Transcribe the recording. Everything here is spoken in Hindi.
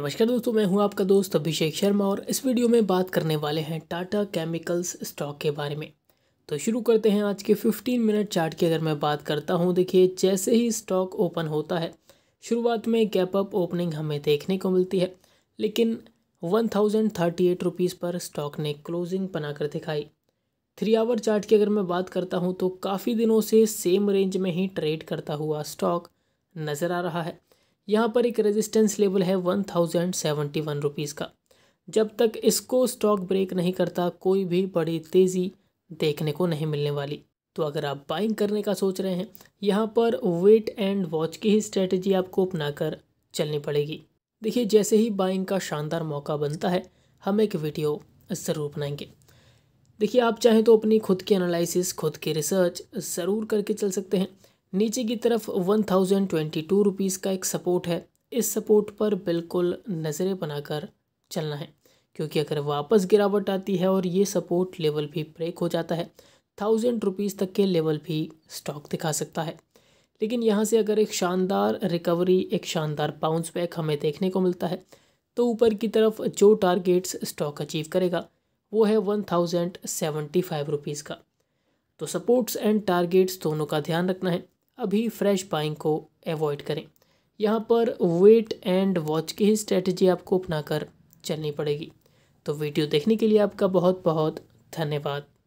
नमस्कार दोस्तों मैं हूं आपका दोस्त अभिषेक शर्मा और इस वीडियो में बात करने वाले हैं टाटा केमिकल्स स्टॉक के बारे में तो शुरू करते हैं आज के 15 मिनट चार्ट की अगर मैं बात करता हूं देखिए जैसे ही स्टॉक ओपन होता है शुरुआत में गैप अप ओपनिंग हमें देखने को मिलती है लेकिन one thousand thirty eight rupees पर स्टॉक ने क्लोजिंग बनाकर दिखाई थ्री आवर चार्ट की अगर मैं बात करता हूँ तो काफ़ी दिनों से सेम रेंज में ही ट्रेड करता हुआ स्टॉक नज़र आ रहा है यहाँ पर एक रेजिस्टेंस लेवल है one thousand seventy one rupees का जब तक इसको स्टॉक ब्रेक नहीं करता कोई भी बड़ी तेज़ी देखने को नहीं मिलने वाली तो अगर आप बाइंग करने का सोच रहे हैं यहाँ पर वेट एंड वॉच की ही स्ट्रेटजी आपको अपना कर चलनी पड़ेगी देखिए जैसे ही बाइंग का शानदार मौका बनता है हम एक वीडियो ज़रूर बनाएंगे देखिए आप चाहें तो अपनी खुद की एनालिसिस खुद की रिसर्च ज़रूर करके चल सकते हैं नीचे की तरफ one thousand twenty two rupees का एक सपोर्ट है इस सपोर्ट पर बिल्कुल नज़रें बनाकर चलना है क्योंकि अगर वापस गिरावट आती है और ये सपोर्ट लेवल भी ब्रेक हो जाता है थाउजेंड रुपीज़ तक के लेवल भी स्टॉक दिखा सकता है लेकिन यहाँ से अगर एक शानदार रिकवरी एक शानदार बाउंस बैक हमें देखने को मिलता है तो ऊपर की तरफ जो टारगेट्स स्टॉक अचीव करेगा वो है one thousand seventy five rupees का तो सपोर्ट्स एंड टारगेट्स दोनों का ध्यान रखना है अभी फ्रेश बाइंग को अवॉइड करें यहाँ पर वेट एंड वॉच की ही स्ट्रेटजी आपको अपनाकर चलनी पड़ेगी तो वीडियो देखने के लिए आपका बहुत बहुत धन्यवाद